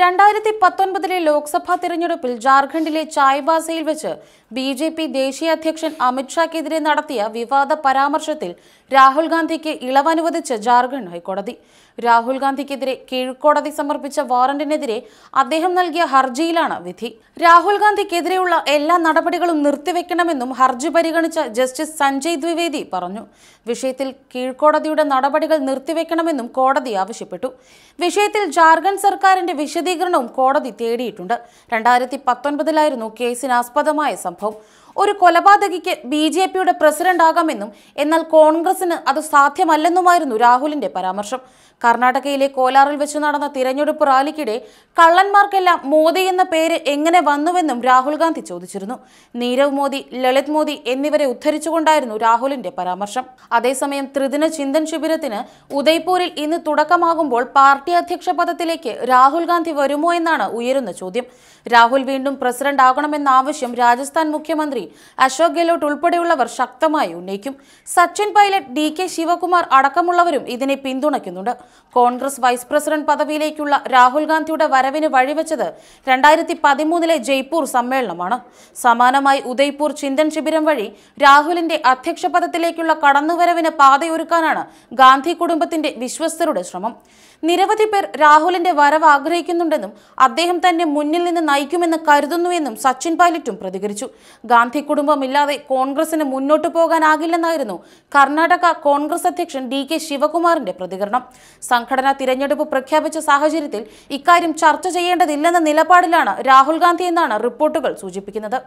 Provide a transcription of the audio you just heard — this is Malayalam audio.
രണ്ടായിരത്തി പത്തൊൻപതിലെ ലോക്സഭാ തിരഞ്ഞെടുപ്പിൽ ജാർഖണ്ഡിലെ ചായ്ബാസയിൽ വെച്ച് ബി ജെ പി ദേശീയ അധ്യക്ഷൻ അമിത്ഷാക്കെതിരെ നടത്തിയ വിവാദ പരാമർശത്തിൽ രാഹുൽ ഗാന്ധിക്ക് ഇളവനുവദിച്ച് ജാർഖണ്ഡ് ഹൈക്കോടതി രാഹുൽ ഗാന്ധിക്കെതിരെ കീഴ്ക്കോടതി സമർപ്പിച്ച വാറന്റിനെതിരെ അദ്ദേഹം നൽകിയ ഹർജിയിലാണ് വിധി രാഹുൽ ഗാന്ധിക്കെതിരെയുള്ള എല്ലാ നടപടികളും നിർത്തിവെക്കണമെന്നും ഹർജി പരിഗണിച്ച ജസ്റ്റിസ് സഞ്ജയ് ദ്വിവേദി പറഞ്ഞു വിഷയത്തിൽ കീഴ്ക്കോടതിയുടെ നടപടികൾ നിർത്തിവെക്കണമെന്നും കോടതി ആവശ്യപ്പെട്ടു വിഷയത്തിൽ ജാർഖണ്ഡ് സർക്കാരിന്റെ വിശദ വിശദീകരണവും കോടതി തേടിയിട്ടുണ്ട് രണ്ടായിരത്തി പത്തൊൻപതിലായിരുന്നു കേസിനാസ്പദമായ സംഭവം ഒരു കൊലപാതകിക്ക് ബി ജെ പിയുടെ പ്രസിഡന്റ് ആകാമെന്നും എന്നാൽ കോൺഗ്രസിന് അത് സാധ്യമല്ലെന്നുമായിരുന്നു രാഹുലിന്റെ പരാമർശം കർണാടകയിലെ കോലാറിൽ വെച്ച് നടന്ന തിരഞ്ഞെടുപ്പ് റാലിക്കിടെ കള്ളന്മാർക്കെല്ലാം മോദി എന്ന പേര് എങ്ങനെ വന്നുവെന്നും രാഹുൽ ഗാന്ധി ചോദിച്ചിരുന്നു നീരവ് മോദി ലളിത് മോദി എന്നിവരെ ഉദ്ധരിച്ചുകൊണ്ടായിരുന്നു രാഹുലിന്റെ പരാമർശം അതേസമയം ത്രിദിന ചിന്തൻ ശിബിരത്തിന് ഉദയ്പൂരിൽ ഇന്ന് തുടക്കമാകുമ്പോൾ പാർട്ടി അധ്യക്ഷ പദത്തിലേക്ക് രാഹുൽ ഗാന്ധി വരുമോ എന്നാണ് ഉയരുന്ന ചോദ്യം രാഹുൽ വീണ്ടും പ്രസിഡന്റ് ആകണമെന്ന ആവശ്യം രാജസ്ഥാൻ മുഖ്യമന്ത്രി മുഖ്യമന്ത്രി അശോക് ഗെഹ്ലോട്ട് ഉൾപ്പെടെയുള്ളവർ ശക്തമായി ഉന്നയിക്കും സച്ചിൻ പൈലറ്റ് ഡി കെ ശിവകുമാർ അടക്കമുള്ളവരും ഇതിനെ പിന്തുണയ്ക്കുന്നുണ്ട് കോൺഗ്രസ് വൈസ് പ്രസിഡന്റ് പദവിയിലേക്കുള്ള രാഹുൽ ഗാന്ധിയുടെ വരവിന് വഴിവെച്ചത് രണ്ടായിരത്തി പതിമൂന്നിലെ ജയ്പൂർ സമ്മേളനമാണ് സമാനമായി ഉദയ്പൂർ ചിന്തൻ ശിബിരം വഴി രാഹുലിന്റെ അധ്യക്ഷ പദത്തിലേക്കുള്ള കടന്നുവരവിന് പാതയൊരുക്കാനാണ് ഗാന്ധി കുടുംബത്തിന്റെ വിശ്വസ്തരുടെ ശ്രമം നിരവധി പേർ രാഹുലിന്റെ വരവ് ആഗ്രഹിക്കുന്നുണ്ടെന്നും അദ്ദേഹം തന്നെ മുന്നിൽ നിന്ന് നയിക്കുമെന്ന് കരുതുന്നുവെന്നും സച്ചിൻ പൈലറ്റും പ്രതികരിച്ചു ഗാന്ധി കുടുംബമില്ലാതെ കോൺഗ്രസിന് മുന്നോട്ടു പോകാനാകില്ലെന്നായിരുന്നു കർണാടക കോൺഗ്രസ് അധ്യക്ഷൻ ഡി കെ ശിവകുമാറിന്റെ പ്രതികരണം സംഘടന തിരഞ്ഞെടുപ്പ് പ്രഖ്യാപിച്ച സാഹചര്യത്തിൽ ഇക്കാര്യം ചർച്ച ചെയ്യേണ്ടതില്ലെന്ന നിലപാടിലാണ് രാഹുൽ ഗാന്ധി എന്നാണ് റിപ്പോർട്ടുകൾ സൂചിപ്പിക്കുന്നത്